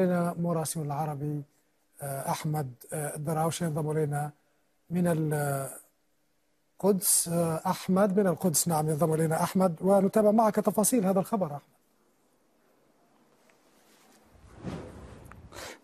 لنا مراسل العربي آه، أحمد الدراوشي آه، ينضم إلينا من القدس آه، أحمد من القدس نعم ينضم إلينا أحمد ونتابع معك تفاصيل هذا الخبر أحمد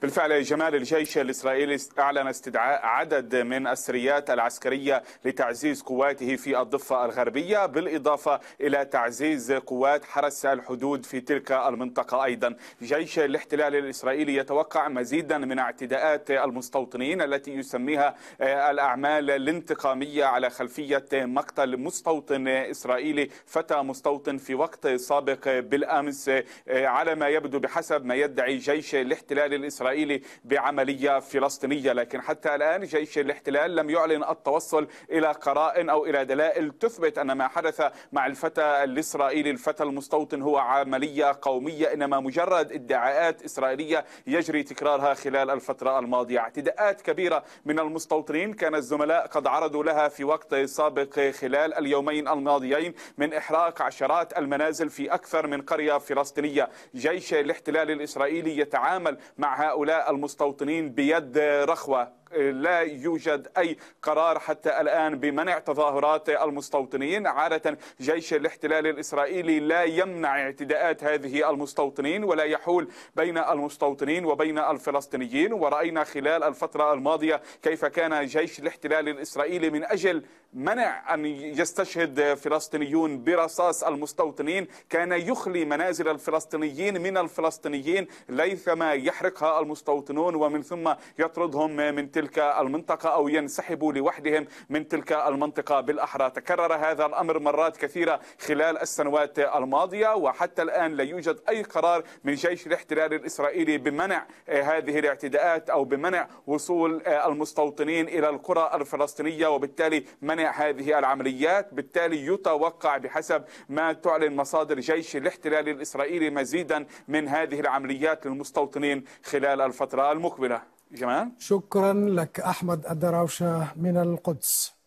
بالفعل جمال الجيش الإسرائيلي أعلن استدعاء عدد من السريات العسكرية لتعزيز قواته في الضفة الغربية بالإضافة إلى تعزيز قوات حرس الحدود في تلك المنطقة أيضا جيش الاحتلال الإسرائيلي يتوقع مزيدا من اعتداءات المستوطنين التي يسميها آه، الأعمال الانتقامية على خلفية مقتل مستوطن إسرائيلي فتى مستوطن في وقت سابق بالأمس آه، على ما يبدو بحسب ما يدعي جيش الاحتلال الإسرائيلي الإسرائيلي بعملية فلسطينية لكن حتى الآن جيش الاحتلال لم يعلن التوصل إلى قرائن أو إلى دلائل تثبت أن ما حدث مع الفتى الإسرائيلي الفتى المستوطن هو عملية قومية إنما مجرد ادعاءات إسرائيلية يجري تكرارها خلال الفترة الماضية اعتداءات كبيرة من المستوطنين كان الزملاء قد عرضوا لها في وقت سابق خلال اليومين الماضيين من إحراق عشرات المنازل في أكثر من قرية فلسطينية جيش الاحتلال الإسرائيلي يتعامل مع هؤلاء هؤلاء المستوطنين بيد رخوة لا يوجد أي قرار حتى الآن بمنع تظاهرات المستوطنين عادة جيش الاحتلال الإسرائيلي لا يمنع اعتداءات هذه المستوطنين ولا يحول بين المستوطنين وبين الفلسطينيين ورأينا خلال الفترة الماضية كيف كان جيش الاحتلال الإسرائيلي من أجل منع أن يستشهد فلسطينيون برصاص المستوطنين كان يخلي منازل الفلسطينيين من الفلسطينيين ليثما يحرقها المستوطنون ومن ثم يطردهم من تلك تلك المنطقة أو ينسحبوا لوحدهم من تلك المنطقة بالأحرى تكرر هذا الأمر مرات كثيرة خلال السنوات الماضية وحتى الآن لا يوجد أي قرار من جيش الاحتلال الإسرائيلي بمنع هذه الاعتداءات أو بمنع وصول المستوطنين إلى القرى الفلسطينية وبالتالي منع هذه العمليات بالتالي يتوقع بحسب ما تعلن مصادر جيش الاحتلال الإسرائيلي مزيدا من هذه العمليات للمستوطنين خلال الفترة المقبلة كمان شكرا لك أحمد الدراوشة من القدس